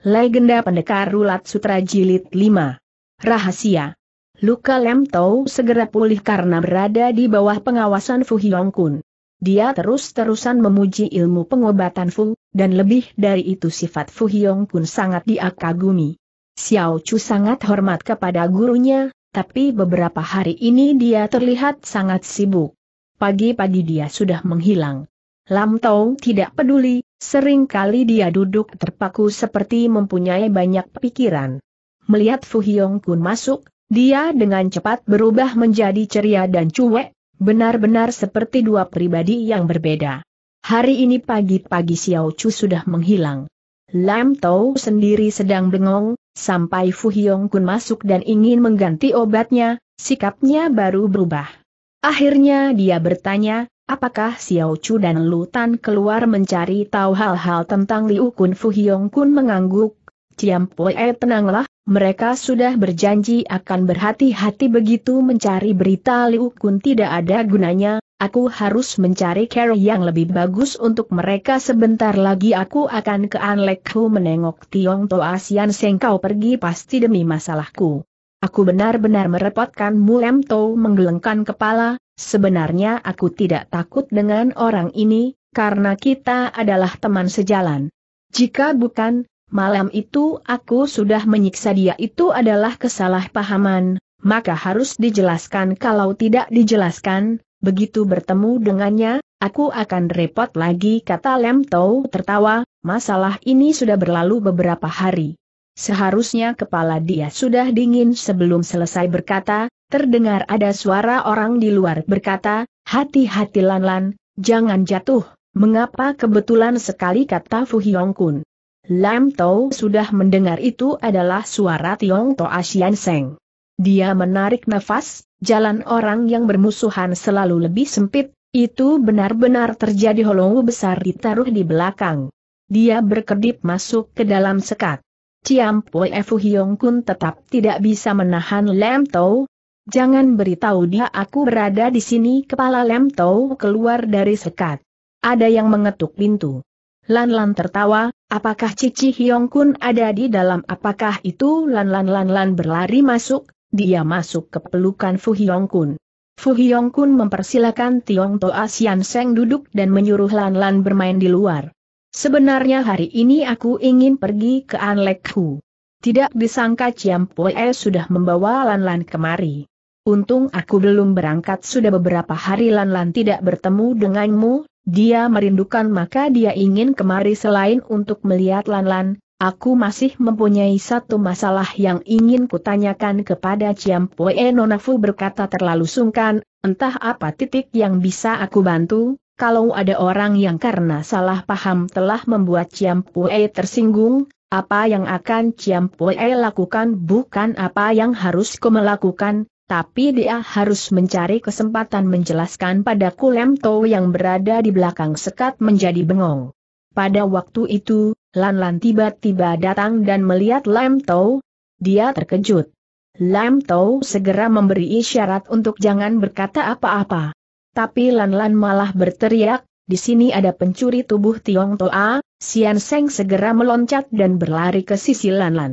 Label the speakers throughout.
Speaker 1: Legenda Pendekar Rulat Sutra Jilid 5 Rahasia Luka Lem Tau segera pulih karena berada di bawah pengawasan Fu Hyong Kun. Dia terus-terusan memuji ilmu pengobatan Fu, dan lebih dari itu sifat Fu Hyong Kun sangat diakagumi. Xiao Chu sangat hormat kepada gurunya, tapi beberapa hari ini dia terlihat sangat sibuk. Pagi-pagi dia sudah menghilang. Lam Tau tidak peduli, Sering kali dia duduk terpaku seperti mempunyai banyak pikiran. Melihat Fu Hyong Kun masuk, dia dengan cepat berubah menjadi ceria dan cuek, benar-benar seperti dua pribadi yang berbeda. Hari ini pagi-pagi Xiao Chu sudah menghilang. Lam Tau sendiri sedang bengong, sampai Fu Hyong Kun masuk dan ingin mengganti obatnya, sikapnya baru berubah. Akhirnya dia bertanya, Apakah Xiao Chu dan Lutan keluar mencari tahu hal-hal tentang Liu Kun Fu Hiong Kun mengangguk? Ciam Poe tenanglah, mereka sudah berjanji akan berhati-hati begitu mencari berita Liu Kun tidak ada gunanya, aku harus mencari cara yang lebih bagus untuk mereka sebentar lagi aku akan ke Anlekhu menengok Tiong To Asian Seng kau pergi pasti demi masalahku. Aku benar-benar merepotkanmu Lem To menggelengkan kepala, Sebenarnya aku tidak takut dengan orang ini, karena kita adalah teman sejalan. Jika bukan, malam itu aku sudah menyiksa dia itu adalah kesalahpahaman, maka harus dijelaskan kalau tidak dijelaskan, begitu bertemu dengannya, aku akan repot lagi kata Lem Tau tertawa, masalah ini sudah berlalu beberapa hari. Seharusnya kepala dia sudah dingin sebelum selesai berkata, terdengar ada suara orang di luar berkata, hati-hati Lan Lan jangan jatuh, mengapa kebetulan sekali kata Fu Hyong Kun. Lam Tau sudah mendengar itu adalah suara Tiong To Asian Seng. Dia menarik nafas, jalan orang yang bermusuhan selalu lebih sempit, itu benar-benar terjadi holongu besar ditaruh di belakang. Dia berkedip masuk ke dalam sekat. Ciampoi Fu Hyong Kun tetap tidak bisa menahan Lam Tau, Jangan beritahu dia aku berada di sini kepala Lem Tau keluar dari sekat. Ada yang mengetuk pintu. Lan Lan tertawa, apakah Cici Hyong Kun ada di dalam apakah itu Lan Lan Lan Lan berlari masuk, dia masuk ke pelukan Fu Hyong Kun. Fu Hyong Kun mempersilakan Tiong Toa Sian Seng duduk dan menyuruh Lan Lan bermain di luar. Sebenarnya hari ini aku ingin pergi ke Anleku. Hu. Tidak disangka Ciampoe sudah membawa Lan Lan kemari untung aku belum berangkat sudah beberapa hari Lanlan -lan tidak bertemu denganmu, dia merindukan maka dia ingin kemari selain untuk melihat Lanlan, -lan, aku masih mempunyai satu masalah yang ingin kutanyakan kepada Ciam Ciampue Nonafu berkata terlalu sungkan, entah apa titik yang bisa aku bantu, kalau ada orang yang karena salah paham telah membuat Ciam Poe tersinggung, apa yang akan Ciam Poe lakukan bukan apa yang harus kau melakukan, tapi dia harus mencari kesempatan menjelaskan pada padaku Lemto yang berada di belakang sekat menjadi bengong. Pada waktu itu, Lan Lan tiba-tiba datang dan melihat Lemto. Dia terkejut. Lemto segera memberi isyarat untuk jangan berkata apa-apa. Tapi Lan Lan malah berteriak, di sini ada pencuri tubuh Tiong Toa, Sian Seng segera meloncat dan berlari ke sisi Lan Lan.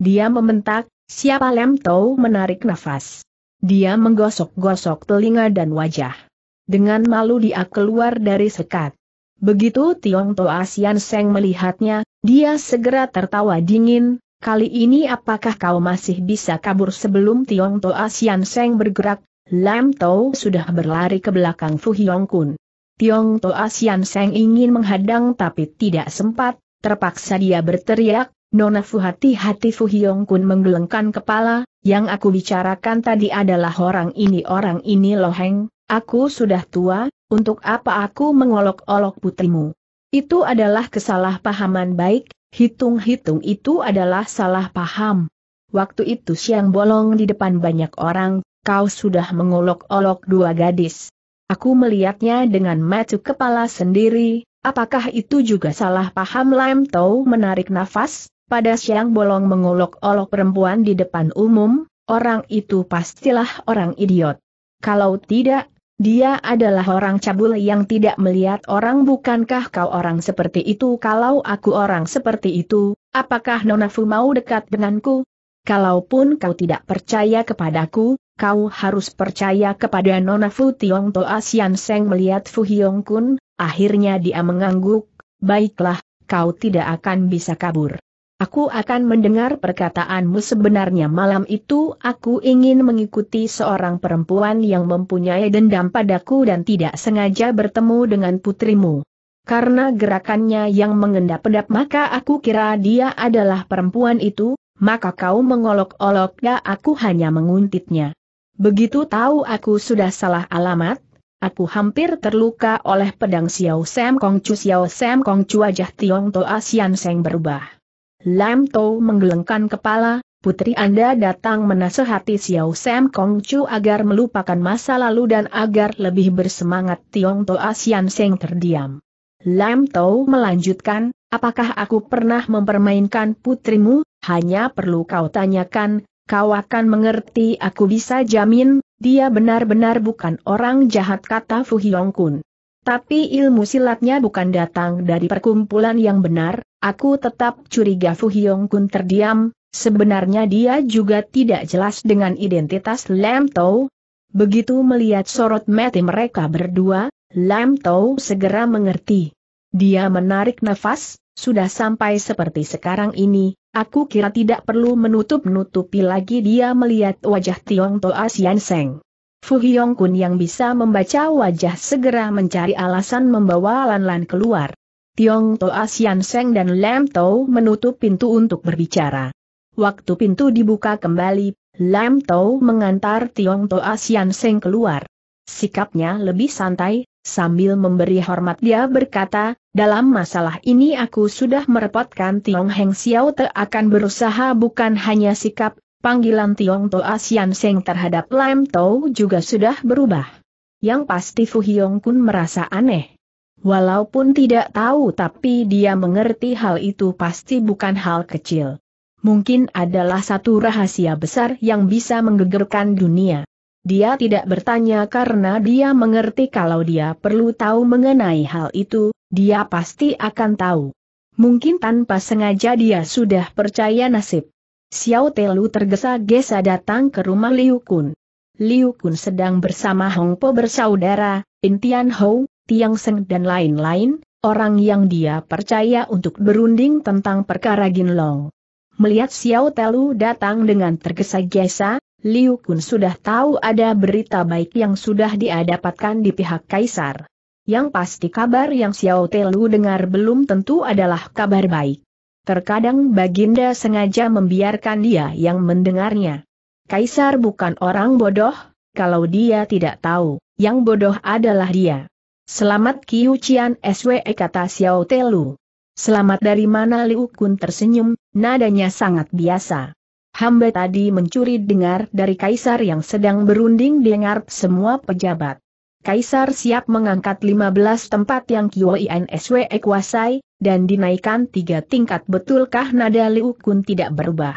Speaker 1: Dia membentak, siapa Lemto menarik nafas. Dia menggosok-gosok telinga dan wajah. Dengan malu dia keluar dari sekat. Begitu Tiong To Asian Seng melihatnya, dia segera tertawa dingin, kali ini apakah kau masih bisa kabur sebelum Tiong To Asian Seng bergerak, Lam Tau sudah berlari ke belakang Fu Hyong Kun. Tiong To Asian Seng ingin menghadang tapi tidak sempat, terpaksa dia berteriak, Nona Fu hati-hati Fu Hyong Kun menggelengkan kepala, yang aku bicarakan tadi adalah orang ini orang ini loheng, aku sudah tua, untuk apa aku mengolok-olok putrimu. Itu adalah kesalahpahaman baik, hitung-hitung itu adalah salah paham. Waktu itu siang bolong di depan banyak orang, kau sudah mengolok-olok dua gadis. Aku melihatnya dengan mata kepala sendiri, apakah itu juga salah paham Lam Tau menarik nafas? Pada siang bolong mengolok-olok perempuan di depan umum, orang itu pastilah orang idiot. Kalau tidak, dia adalah orang cabul yang tidak melihat orang bukankah kau orang seperti itu kalau aku orang seperti itu, apakah Nonafu mau dekat denganku? Kalaupun kau tidak percaya kepadaku, kau harus percaya kepada Nonafu Tiong Toa Sian Seng melihat Fu Hyong Kun, akhirnya dia mengangguk, baiklah, kau tidak akan bisa kabur. Aku akan mendengar perkataanmu sebenarnya malam itu aku ingin mengikuti seorang perempuan yang mempunyai dendam padaku dan tidak sengaja bertemu dengan putrimu. Karena gerakannya yang mengendap-endap maka aku kira dia adalah perempuan itu, maka kau mengolok-olok dan aku hanya menguntitnya. Begitu tahu aku sudah salah alamat, aku hampir terluka oleh pedang Xiao Sam Kong Chu Xiao Sam Kong Chu wajah Tiong Toa Sian Seng berubah. Lam To menggelengkan kepala, Putri Anda datang menasehati Xiao Sam Kong Chu agar melupakan masa lalu dan agar lebih bersemangat Tiong Toa Asian Seng terdiam. Lam To melanjutkan, apakah aku pernah mempermainkan putrimu, hanya perlu kau tanyakan, kau akan mengerti aku bisa jamin, dia benar-benar bukan orang jahat kata Fu Hyong Kun. Tapi ilmu silatnya bukan datang dari perkumpulan yang benar, aku tetap curiga Fu Hyong Kun terdiam, sebenarnya dia juga tidak jelas dengan identitas Lam Tau. Begitu melihat sorot mati mereka berdua, Lam Tau segera mengerti. Dia menarik nafas, sudah sampai seperti sekarang ini, aku kira tidak perlu menutup-nutupi lagi dia melihat wajah Tiong Toa Sian Seng. Fu Hyong Kun yang bisa membaca wajah segera mencari alasan membawa Lan Lan keluar. Tiong To Asian Seng dan Lam To menutup pintu untuk berbicara. Waktu pintu dibuka kembali, Lam To mengantar Tiong To Asian Seng keluar. Sikapnya lebih santai, sambil memberi hormat dia berkata, dalam masalah ini aku sudah merepotkan Tiong Heng Xiao Te akan berusaha bukan hanya sikap panggilan Tiong To Asian Seng terhadap Lam Tau juga sudah berubah. Yang pasti Fu Hyong Kun merasa aneh. Walaupun tidak tahu tapi dia mengerti hal itu pasti bukan hal kecil. Mungkin adalah satu rahasia besar yang bisa menggegerkan dunia. Dia tidak bertanya karena dia mengerti kalau dia perlu tahu mengenai hal itu, dia pasti akan tahu. Mungkin tanpa sengaja dia sudah percaya nasib. Xiao Telu tergesa-gesa datang ke rumah Liu Kun. Liu Kun sedang bersama Hong Po bersaudara, Intian Hou, Tiang Seng dan lain-lain, orang yang dia percaya untuk berunding tentang perkara Long. Melihat Xiao Telu datang dengan tergesa-gesa, Liu Kun sudah tahu ada berita baik yang sudah dia dapatkan di pihak kaisar. Yang pasti kabar yang Xiao Telu dengar belum tentu adalah kabar baik. Terkadang Baginda sengaja membiarkan dia yang mendengarnya. Kaisar bukan orang bodoh, kalau dia tidak tahu, yang bodoh adalah dia. Selamat Ki Chian SWE kata Xiao Telu. Selamat dari mana Liu Kun tersenyum, nadanya sangat biasa. Hamba tadi mencuri dengar dari kaisar yang sedang berunding dengar semua pejabat. Kaisar siap mengangkat 15 tempat yang QINSW kuasai, dan dinaikkan tiga tingkat betulkah nada Liu Kun tidak berubah.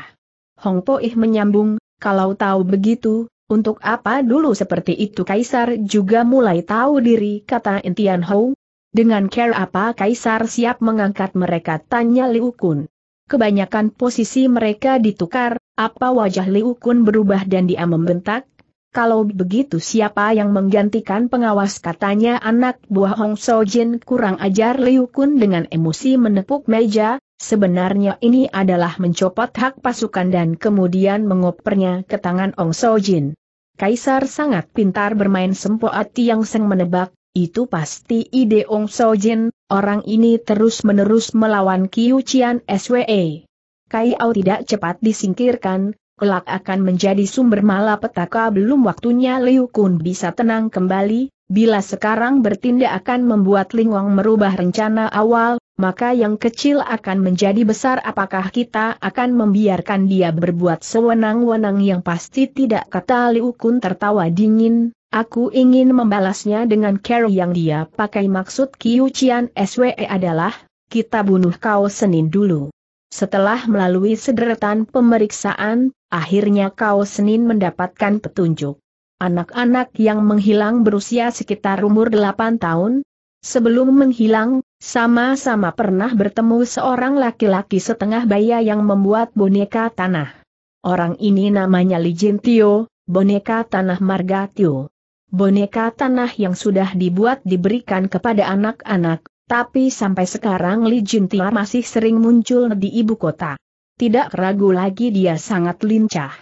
Speaker 1: Hong Po Ih menyambung, kalau tahu begitu, untuk apa dulu seperti itu Kaisar juga mulai tahu diri kata Intian Hou. Dengan care apa Kaisar siap mengangkat mereka tanya Liu Kun. Kebanyakan posisi mereka ditukar, apa wajah Liu Kun berubah dan dia membentak, kalau begitu siapa yang menggantikan pengawas katanya anak buah Hong Sojin kurang ajar Liu Kun dengan emosi menepuk meja, sebenarnya ini adalah mencopot hak pasukan dan kemudian mengopernya ke tangan Hong Sojin. Kaisar sangat pintar bermain sempoat yang seng menebak, itu pasti ide Ong Sojin, orang ini terus-menerus melawan Kiu Chian SWE. Kai Ao tidak cepat disingkirkan, kelak akan menjadi sumber malapetaka belum waktunya Liu Kun bisa tenang kembali, bila sekarang bertindak akan membuat Lingwang merubah rencana awal, maka yang kecil akan menjadi besar apakah kita akan membiarkan dia berbuat sewenang-wenang yang pasti tidak kata Liu Kun tertawa dingin, Aku ingin membalasnya dengan cara yang dia pakai maksud Qiu Qian SWE adalah, kita bunuh kau Senin dulu. Setelah melalui sederetan pemeriksaan, akhirnya kau Senin mendapatkan petunjuk. Anak-anak yang menghilang berusia sekitar umur 8 tahun, sebelum menghilang, sama-sama pernah bertemu seorang laki-laki setengah baya yang membuat boneka tanah. Orang ini namanya Li Jin Tio, boneka tanah Marga Tio. Boneka tanah yang sudah dibuat diberikan kepada anak-anak, tapi sampai sekarang Li Jintia masih sering muncul di ibu kota. Tidak ragu lagi dia sangat lincah.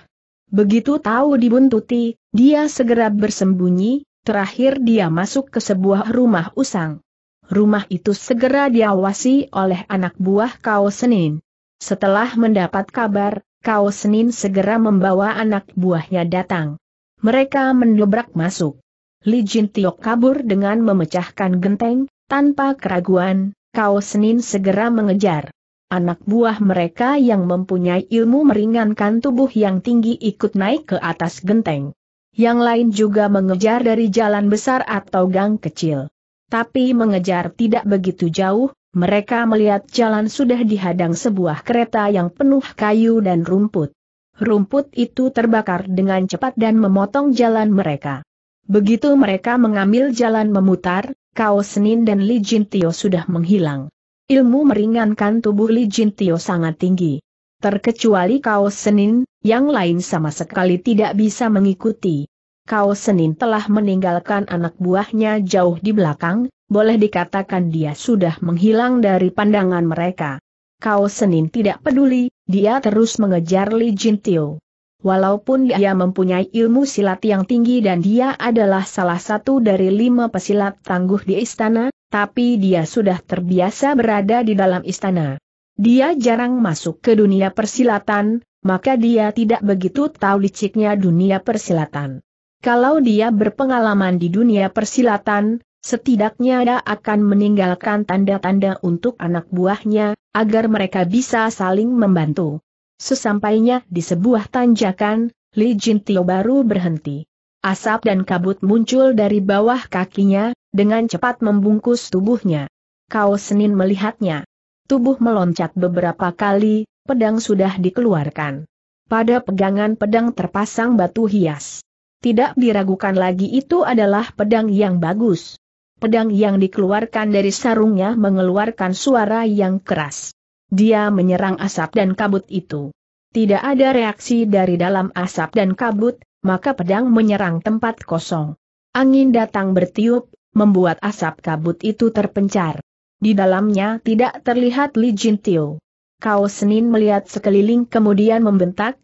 Speaker 1: Begitu tahu dibuntuti, dia segera bersembunyi, terakhir dia masuk ke sebuah rumah usang. Rumah itu segera diawasi oleh anak buah Kao Senin. Setelah mendapat kabar, Kao Senin segera membawa anak buahnya datang. Mereka mendobrak masuk. Li Jintiok kabur dengan memecahkan genteng, tanpa keraguan, Kau Senin segera mengejar. Anak buah mereka yang mempunyai ilmu meringankan tubuh yang tinggi ikut naik ke atas genteng. Yang lain juga mengejar dari jalan besar atau gang kecil. Tapi mengejar tidak begitu jauh, mereka melihat jalan sudah dihadang sebuah kereta yang penuh kayu dan rumput. Rumput itu terbakar dengan cepat dan memotong jalan mereka. Begitu mereka mengambil jalan memutar, Kao Senin dan Li Jintio sudah menghilang. Ilmu meringankan tubuh Li Jintio sangat tinggi. Terkecuali Kao Senin, yang lain sama sekali tidak bisa mengikuti. Kao Senin telah meninggalkan anak buahnya jauh di belakang, boleh dikatakan dia sudah menghilang dari pandangan mereka. Kao Senin tidak peduli, dia terus mengejar Li Jintio. Walaupun dia mempunyai ilmu silat yang tinggi dan dia adalah salah satu dari lima pesilat tangguh di istana, tapi dia sudah terbiasa berada di dalam istana. Dia jarang masuk ke dunia persilatan, maka dia tidak begitu tahu liciknya dunia persilatan. Kalau dia berpengalaman di dunia persilatan, setidaknya dia akan meninggalkan tanda-tanda untuk anak buahnya, agar mereka bisa saling membantu. Sesampainya di sebuah tanjakan, Li Jin Tio baru berhenti. Asap dan kabut muncul dari bawah kakinya, dengan cepat membungkus tubuhnya. Kau Senin melihatnya. Tubuh meloncat beberapa kali, pedang sudah dikeluarkan. Pada pegangan pedang terpasang batu hias. Tidak diragukan lagi itu adalah pedang yang bagus. Pedang yang dikeluarkan dari sarungnya mengeluarkan suara yang keras. Dia menyerang asap dan kabut itu. Tidak ada reaksi dari dalam asap dan kabut, maka pedang menyerang tempat kosong. Angin datang bertiup, membuat asap kabut itu terpencar. Di dalamnya tidak terlihat Li Jintio. Kau Senin melihat sekeliling kemudian membentak,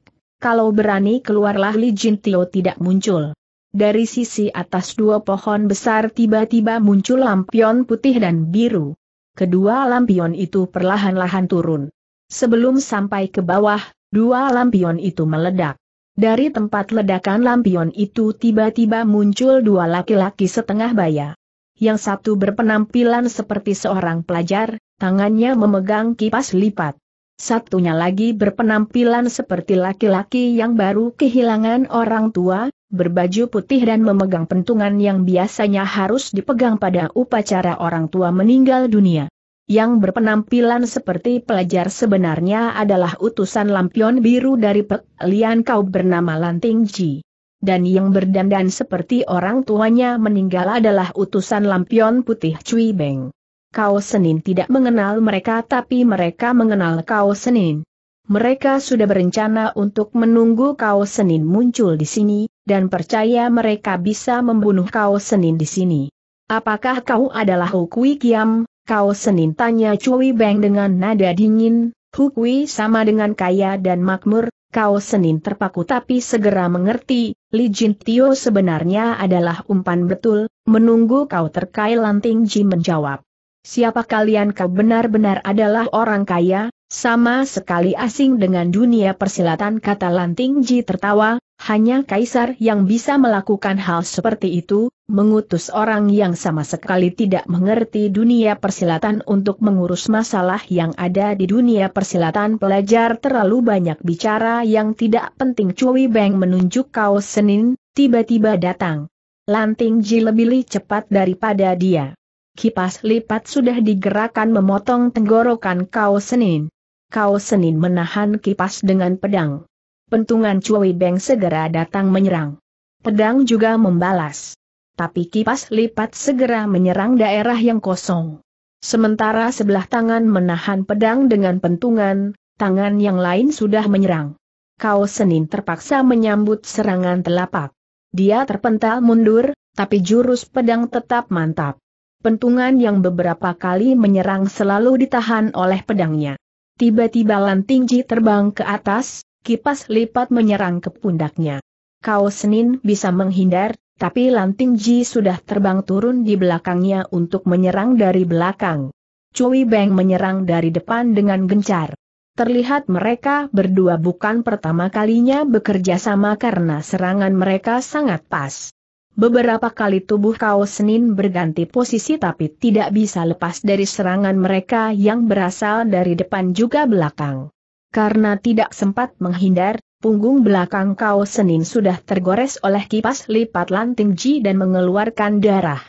Speaker 1: kalau berani keluarlah Li Jintio tidak muncul. Dari sisi atas dua pohon besar tiba-tiba muncul lampion putih dan biru. Kedua lampion itu perlahan-lahan turun. Sebelum sampai ke bawah, dua lampion itu meledak. Dari tempat ledakan lampion itu tiba-tiba muncul dua laki-laki setengah baya. Yang satu berpenampilan seperti seorang pelajar, tangannya memegang kipas lipat. Satunya lagi berpenampilan seperti laki-laki yang baru kehilangan orang tua, berbaju putih dan memegang pentungan yang biasanya harus dipegang pada upacara orang tua meninggal dunia. Yang berpenampilan seperti pelajar sebenarnya adalah utusan lampion biru dari Pek Lian Kau bernama Lanting Ji. Dan yang berdandan seperti orang tuanya meninggal adalah utusan lampion putih Cui Beng. Kau Senin tidak mengenal mereka tapi mereka mengenal Kau Senin. Mereka sudah berencana untuk menunggu Kau Senin muncul di sini, dan percaya mereka bisa membunuh kau Senin di sini. Apakah kau adalah Hukui Kiam, kau Senin tanya Cui Beng dengan nada dingin, Hukui sama dengan kaya dan makmur, kau Senin terpaku tapi segera mengerti, Li Jin Tio sebenarnya adalah umpan betul, menunggu kau terkait lanting Ji menjawab. Siapa kalian kau benar-benar adalah orang kaya, sama sekali asing dengan dunia persilatan kata Lanting Ji tertawa, hanya kaisar yang bisa melakukan hal seperti itu, mengutus orang yang sama sekali tidak mengerti dunia persilatan untuk mengurus masalah yang ada di dunia persilatan pelajar terlalu banyak bicara yang tidak penting Cui Beng menunjuk kaos Senin, tiba-tiba datang. Lanting Ji lebih li cepat daripada dia. Kipas lipat sudah digerakkan memotong tenggorokan kaos Senin kau Senin menahan kipas dengan pedang. Pentungan Cui Beng segera datang menyerang. Pedang juga membalas. Tapi kipas lipat segera menyerang daerah yang kosong. Sementara sebelah tangan menahan pedang dengan pentungan, tangan yang lain sudah menyerang. Kau Senin terpaksa menyambut serangan telapak. Dia terpental mundur, tapi jurus pedang tetap mantap. Pentungan yang beberapa kali menyerang selalu ditahan oleh pedangnya. Tiba-tiba lantingji terbang ke atas, kipas lipat menyerang ke pundaknya. Kau Senin bisa menghindar, tapi lantingji sudah terbang turun di belakangnya untuk menyerang dari belakang. Cui Beng menyerang dari depan dengan gencar. Terlihat mereka berdua bukan pertama kalinya bekerja sama karena serangan mereka sangat pas. Beberapa kali tubuh kau Senin berganti posisi tapi tidak bisa lepas dari serangan mereka yang berasal dari depan juga belakang. Karena tidak sempat menghindar, punggung belakang kau Senin sudah tergores oleh kipas lipat lanting Ji dan mengeluarkan darah.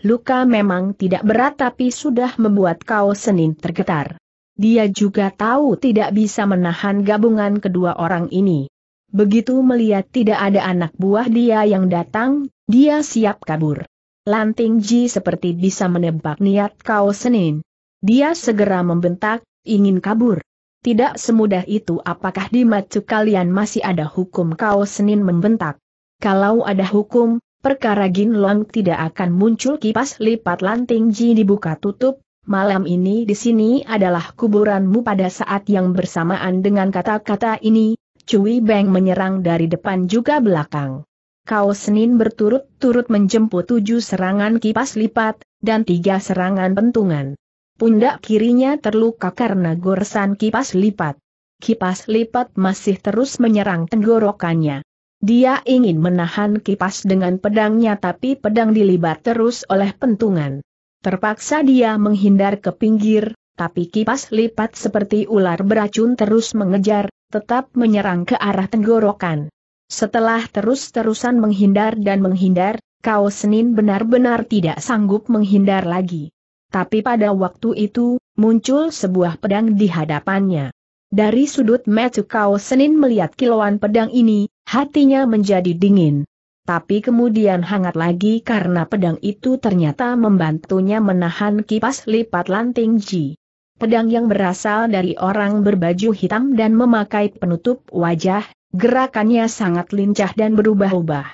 Speaker 1: Luka memang tidak berat tapi sudah membuat kau Senin tergetar. Dia juga tahu tidak bisa menahan gabungan kedua orang ini. Begitu melihat tidak ada anak buah dia yang datang, dia siap kabur. Lanting Ji seperti bisa menebak niat kau Senin. Dia segera membentak, ingin kabur. Tidak semudah itu apakah di macu kalian masih ada hukum kau Senin membentak. Kalau ada hukum, perkara Gin Long tidak akan muncul kipas lipat Lanting Ji dibuka tutup, malam ini di sini adalah kuburanmu pada saat yang bersamaan dengan kata-kata ini, Cui Beng menyerang dari depan juga belakang. Kau Senin berturut-turut menjemput tujuh serangan kipas lipat, dan tiga serangan pentungan. Pundak kirinya terluka karena goresan kipas lipat. Kipas lipat masih terus menyerang tenggorokannya. Dia ingin menahan kipas dengan pedangnya tapi pedang dilibat terus oleh pentungan. Terpaksa dia menghindar ke pinggir, tapi kipas lipat seperti ular beracun terus mengejar, tetap menyerang ke arah tenggorokan. Setelah terus-terusan menghindar dan menghindar, Kau Senin benar-benar tidak sanggup menghindar lagi. Tapi pada waktu itu, muncul sebuah pedang di hadapannya. Dari sudut mata Kau Senin melihat kilauan pedang ini, hatinya menjadi dingin. Tapi kemudian hangat lagi karena pedang itu ternyata membantunya menahan kipas lipat lanting Ji pedang yang berasal dari orang berbaju hitam dan memakai penutup wajah, gerakannya sangat lincah dan berubah-ubah.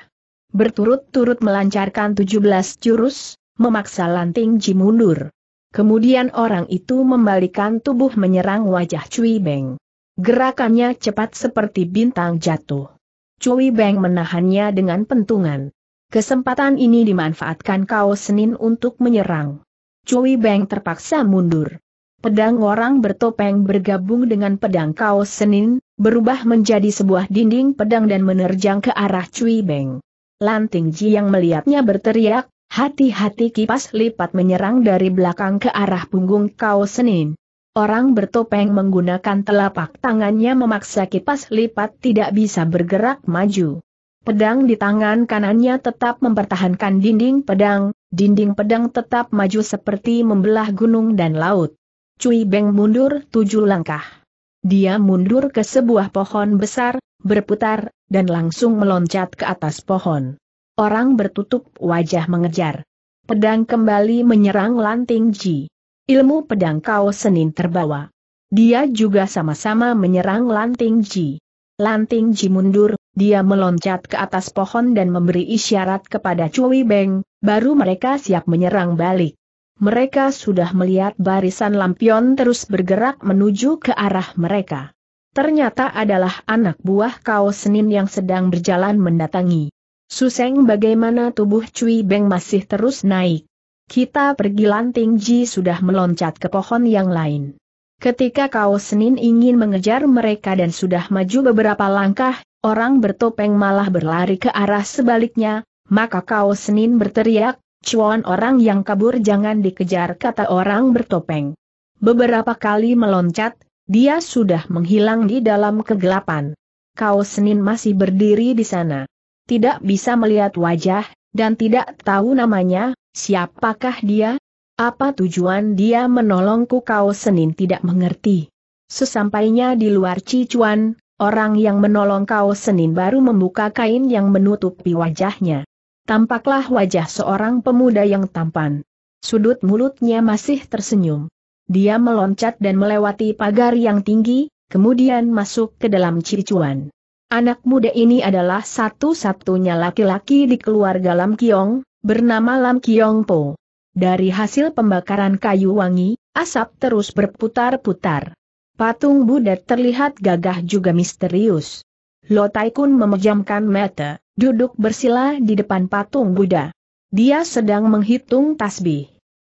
Speaker 1: Berturut-turut melancarkan 17 jurus, memaksa Lanting Ji mundur. Kemudian orang itu membalikan tubuh menyerang wajah Cui Beng. Gerakannya cepat seperti bintang jatuh. Cui Beng menahannya dengan pentungan. Kesempatan ini dimanfaatkan Kau Senin untuk menyerang. Cui Beng terpaksa mundur. Pedang orang bertopeng bergabung dengan pedang kaos Senin, berubah menjadi sebuah dinding pedang dan menerjang ke arah Cui Beng. Lanting Ji yang melihatnya berteriak, hati-hati kipas lipat menyerang dari belakang ke arah punggung kaos Senin. Orang bertopeng menggunakan telapak tangannya memaksa kipas lipat tidak bisa bergerak maju. Pedang di tangan kanannya tetap mempertahankan dinding pedang, dinding pedang tetap maju seperti membelah gunung dan laut. Cui Beng mundur tujuh langkah. Dia mundur ke sebuah pohon besar, berputar, dan langsung meloncat ke atas pohon. Orang bertutup wajah mengejar. Pedang kembali menyerang Lanting Ji. Ilmu pedang kau Senin terbawa. Dia juga sama-sama menyerang Lanting Ji. Lanting Ji mundur, dia meloncat ke atas pohon dan memberi isyarat kepada Cui Beng, baru mereka siap menyerang balik mereka sudah melihat barisan lampion terus bergerak menuju ke arah mereka. Ternyata adalah anak buah Kao Senin yang sedang berjalan mendatangi. Suseng bagaimana tubuh Cui Beng masih terus naik. Kita pergi lanting Ji sudah meloncat ke pohon yang lain. Ketika Kao Senin ingin mengejar mereka dan sudah maju beberapa langkah, orang bertopeng malah berlari ke arah sebaliknya, maka Kao Senin berteriak, Cuan orang yang kabur jangan dikejar kata orang bertopeng. Beberapa kali meloncat, dia sudah menghilang di dalam kegelapan. Kau Senin masih berdiri di sana. Tidak bisa melihat wajah, dan tidak tahu namanya, siapakah dia? Apa tujuan dia menolongku kau Senin tidak mengerti. Sesampainya di luar Cicuan, orang yang menolong kau Senin baru membuka kain yang menutupi wajahnya tampaklah wajah seorang pemuda yang tampan. Sudut mulutnya masih tersenyum. Dia meloncat dan melewati pagar yang tinggi, kemudian masuk ke dalam cicuan. Anak muda ini adalah satu-satunya laki-laki di keluarga Lam Kiong, bernama Lam Kiong Po. Dari hasil pembakaran kayu wangi, asap terus berputar-putar. Patung Buddha terlihat gagah juga misterius. Lo Taikun memejamkan mata, duduk bersila di depan patung Buddha. Dia sedang menghitung tasbih.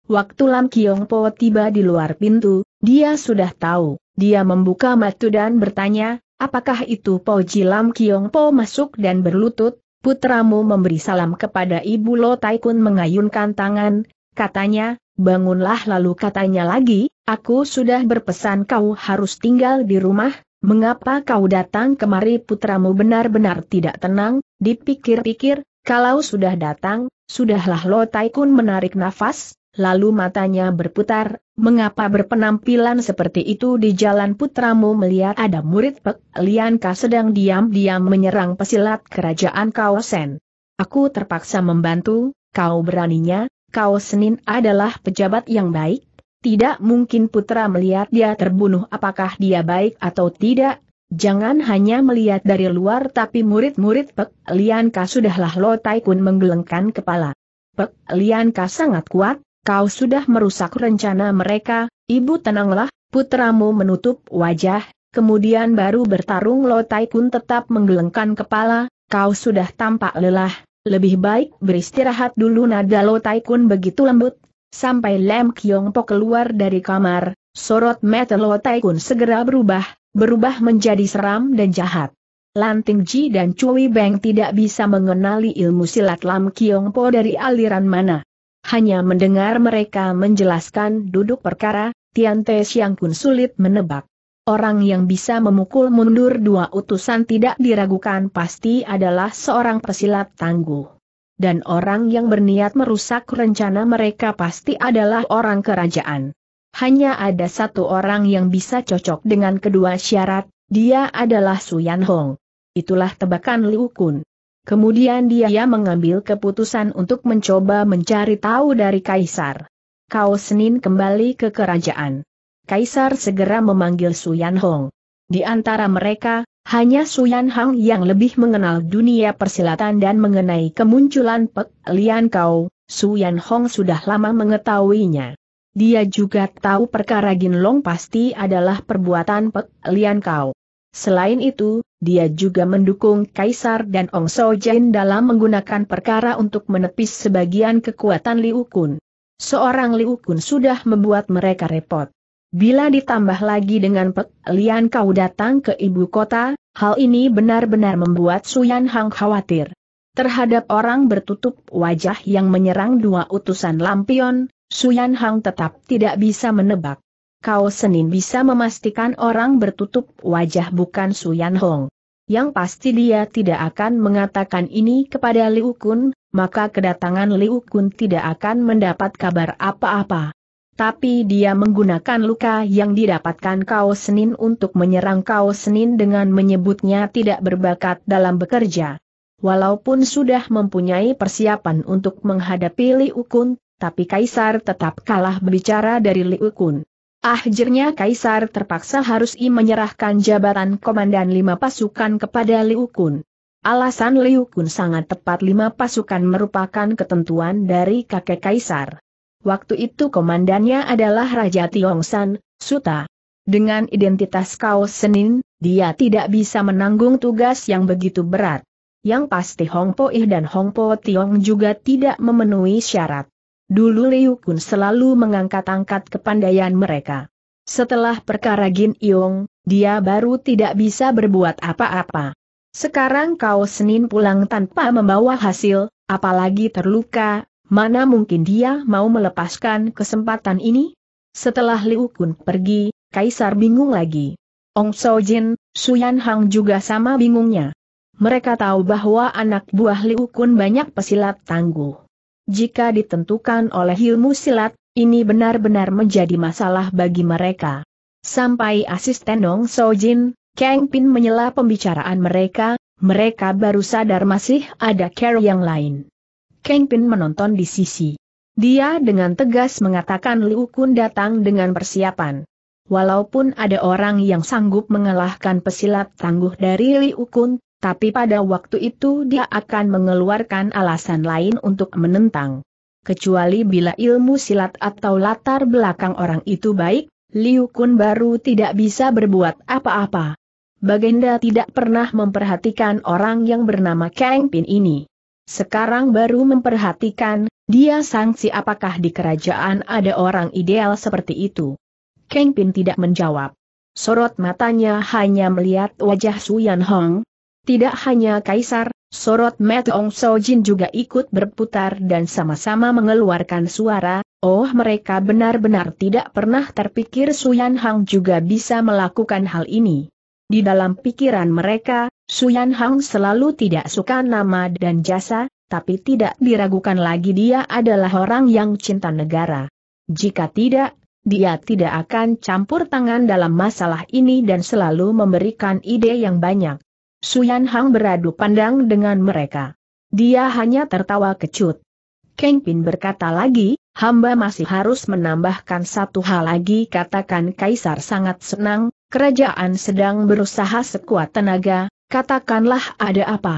Speaker 1: Waktu Lam Kiong Po tiba di luar pintu, dia sudah tahu, dia membuka mata dan bertanya, apakah itu Ji Lam Kiong Po masuk dan berlutut, putramu memberi salam kepada ibu Lo Taikun mengayunkan tangan, katanya, bangunlah lalu katanya lagi, aku sudah berpesan kau harus tinggal di rumah, Mengapa kau datang kemari putramu benar-benar tidak tenang, dipikir-pikir, kalau sudah datang, sudahlah Lo Taikun menarik nafas, lalu matanya berputar, mengapa berpenampilan seperti itu di jalan putramu melihat ada murid Pek Lianka sedang diam-diam menyerang pesilat kerajaan Kaosen. Aku terpaksa membantu, kau beraninya, kau Senin adalah pejabat yang baik, tidak mungkin putra melihat dia terbunuh apakah dia baik atau tidak, jangan hanya melihat dari luar tapi murid-murid Pek Lianka sudahlah Lo Taikun menggelengkan kepala. Pek Lianka sangat kuat, kau sudah merusak rencana mereka, ibu tenanglah, putramu menutup wajah, kemudian baru bertarung Lo Taikun tetap menggelengkan kepala, kau sudah tampak lelah, lebih baik beristirahat dulu nada Lo Taikun begitu lembut Sampai Lem Kyong Po keluar dari kamar, sorot mata Lo Taikun segera berubah, berubah menjadi seram dan jahat. Lanting Ji dan Cui Beng tidak bisa mengenali ilmu silat Lam Kyong Po dari aliran mana. Hanya mendengar mereka menjelaskan duduk perkara, Tian Te Siang Kun sulit menebak. Orang yang bisa memukul mundur dua utusan tidak diragukan pasti adalah seorang pesilat tangguh dan orang yang berniat merusak rencana mereka pasti adalah orang kerajaan. Hanya ada satu orang yang bisa cocok dengan kedua syarat, dia adalah Yan Hong. Itulah tebakan Liu Kun. Kemudian dia mengambil keputusan untuk mencoba mencari tahu dari Kaisar. Kau Senin kembali ke kerajaan. Kaisar segera memanggil Yan Hong. Di antara mereka, hanya Suyan Hang yang lebih mengenal dunia persilatan dan mengenai kemunculan Pek Lian Kau, Suyan Hong sudah lama mengetahuinya. Dia juga tahu perkara Long pasti adalah perbuatan Pek Lian Kau. Selain itu, dia juga mendukung Kaisar dan Ong So Jin dalam menggunakan perkara untuk menepis sebagian kekuatan Liu Kun. Seorang Liu Kun sudah membuat mereka repot. Bila ditambah lagi dengan lian kau datang ke ibu kota, hal ini benar-benar membuat Suyan Hang khawatir. Terhadap orang bertutup wajah yang menyerang dua utusan lampion, Suyan Hang tetap tidak bisa menebak. Kau Senin bisa memastikan orang bertutup wajah bukan Suyan Hong. Yang pasti dia tidak akan mengatakan ini kepada Liu Kun, maka kedatangan Liu Kun tidak akan mendapat kabar apa-apa tapi dia menggunakan luka yang didapatkan kau Senin untuk menyerang kau Senin dengan menyebutnya tidak berbakat dalam bekerja. Walaupun sudah mempunyai persiapan untuk menghadapi Liu Kun, tapi Kaisar tetap kalah berbicara dari Liu Kun. Akhirnya Kaisar terpaksa harus I menyerahkan jabatan komandan lima pasukan kepada Liu Kun. Alasan Liu Kun sangat tepat lima pasukan merupakan ketentuan dari kakek Kaisar. Waktu itu komandannya adalah Raja Tiongsan, Suta. Dengan identitas kau Senin, dia tidak bisa menanggung tugas yang begitu berat. Yang pasti Hong Po Ih dan Hong Po Tiong juga tidak memenuhi syarat. Dulu Liu Kun selalu mengangkat-angkat kepandaian mereka. Setelah perkara Gin Iong, dia baru tidak bisa berbuat apa-apa. Sekarang kau Senin pulang tanpa membawa hasil, apalagi terluka, Mana mungkin dia mau melepaskan kesempatan ini? Setelah Liu Kun pergi, Kaisar bingung lagi. Ong So Jin, Suyan Hang juga sama bingungnya. Mereka tahu bahwa anak buah Liu Kun banyak pesilat tangguh. Jika ditentukan oleh ilmu silat, ini benar-benar menjadi masalah bagi mereka. Sampai asisten Ong So Jin, Kang Pin menyela pembicaraan mereka, mereka baru sadar masih ada care yang lain. Kang Pin menonton di sisi. Dia dengan tegas mengatakan Liu Kun datang dengan persiapan. Walaupun ada orang yang sanggup mengalahkan pesilat tangguh dari Liu Kun, tapi pada waktu itu dia akan mengeluarkan alasan lain untuk menentang. Kecuali bila ilmu silat atau latar belakang orang itu baik, Liu Kun baru tidak bisa berbuat apa-apa. Baginda tidak pernah memperhatikan orang yang bernama Kang Pin ini. Sekarang baru memperhatikan, dia sangsi apakah di kerajaan ada orang ideal seperti itu. Kang Pin tidak menjawab. Sorot matanya hanya melihat wajah Suyan Hong. Tidak hanya kaisar, sorot Matt Ong So Jin juga ikut berputar dan sama-sama mengeluarkan suara, oh mereka benar-benar tidak pernah terpikir Suyan Hong juga bisa melakukan hal ini. Di dalam pikiran mereka, Suyan Hang selalu tidak suka nama dan jasa, tapi tidak diragukan lagi dia adalah orang yang cinta negara. Jika tidak, dia tidak akan campur tangan dalam masalah ini dan selalu memberikan ide yang banyak. Suyan Hang beradu pandang dengan mereka. Dia hanya tertawa kecut. Kang Pin berkata lagi, hamba masih harus menambahkan satu hal lagi katakan Kaisar sangat senang, kerajaan sedang berusaha sekuat tenaga Katakanlah ada apa.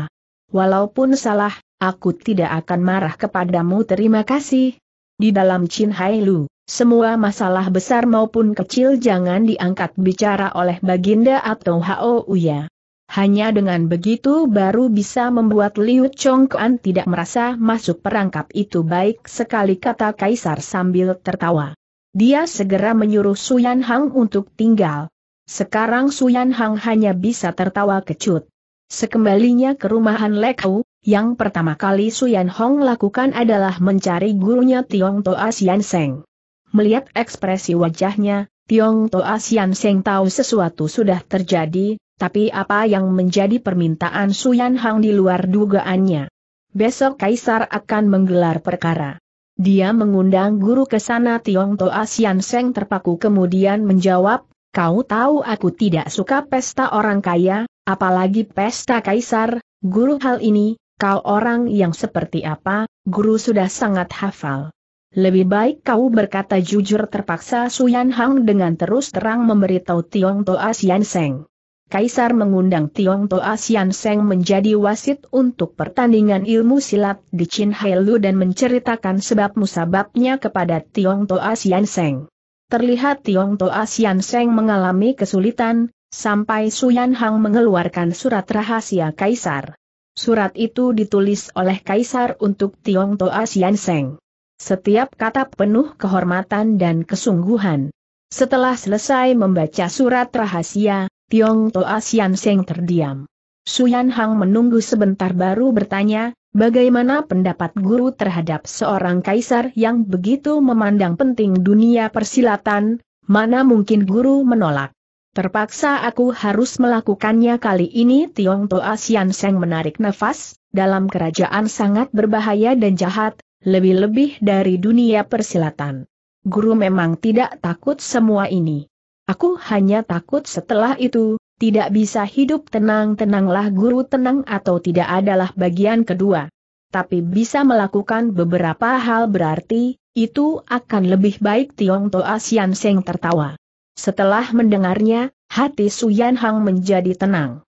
Speaker 1: Walaupun salah, aku tidak akan marah kepadamu terima kasih. Di dalam Chin Hai Lu, semua masalah besar maupun kecil jangan diangkat bicara oleh Baginda atau Hao Uya. Hanya dengan begitu baru bisa membuat Liu Chongkuan tidak merasa masuk perangkap itu baik sekali kata Kaisar sambil tertawa. Dia segera menyuruh Suyan Hang untuk tinggal. Sekarang Suyan Hang hanya bisa tertawa kecut. Sekembalinya ke rumahan Lekau, yang pertama kali Suyan Hong lakukan adalah mencari gurunya Tiong Toa Sian Seng. Melihat ekspresi wajahnya, Tiong Toa Sian Seng tahu sesuatu sudah terjadi, tapi apa yang menjadi permintaan Suyan Hang di luar dugaannya. Besok Kaisar akan menggelar perkara. Dia mengundang guru ke sana Tiong Toa Sian Seng terpaku kemudian menjawab, Kau tahu aku tidak suka pesta orang kaya, apalagi pesta kaisar, guru hal ini, kau orang yang seperti apa, guru sudah sangat hafal. Lebih baik kau berkata jujur terpaksa Suyan Hang dengan terus terang memberitahu Tiong Toa Sian Seng. Kaisar mengundang Tiong Toa Sian Seng menjadi wasit untuk pertandingan ilmu silat di Chin Lu dan menceritakan sebab musababnya kepada Tiong Toa Sian Seng terlihat Tiong Toa Asian Seng mengalami kesulitan, sampai Suyan Hang mengeluarkan surat rahasia Kaisar. Surat itu ditulis oleh Kaisar untuk Tiong Toa Asian Seng. Setiap kata penuh kehormatan dan kesungguhan. Setelah selesai membaca surat rahasia, Tiong Toa Asian Seng terdiam. Suyan Hang menunggu sebentar baru bertanya, Bagaimana pendapat guru terhadap seorang kaisar yang begitu memandang penting dunia persilatan, mana mungkin guru menolak? Terpaksa aku harus melakukannya kali ini Tiong Toa Sian Seng menarik nafas, dalam kerajaan sangat berbahaya dan jahat, lebih-lebih dari dunia persilatan. Guru memang tidak takut semua ini. Aku hanya takut setelah itu, tidak bisa hidup tenang-tenanglah guru tenang atau tidak adalah bagian kedua. Tapi bisa melakukan beberapa hal berarti, itu akan lebih baik Tiong Toa Sian Seng tertawa. Setelah mendengarnya, hati Suyan Hang menjadi tenang.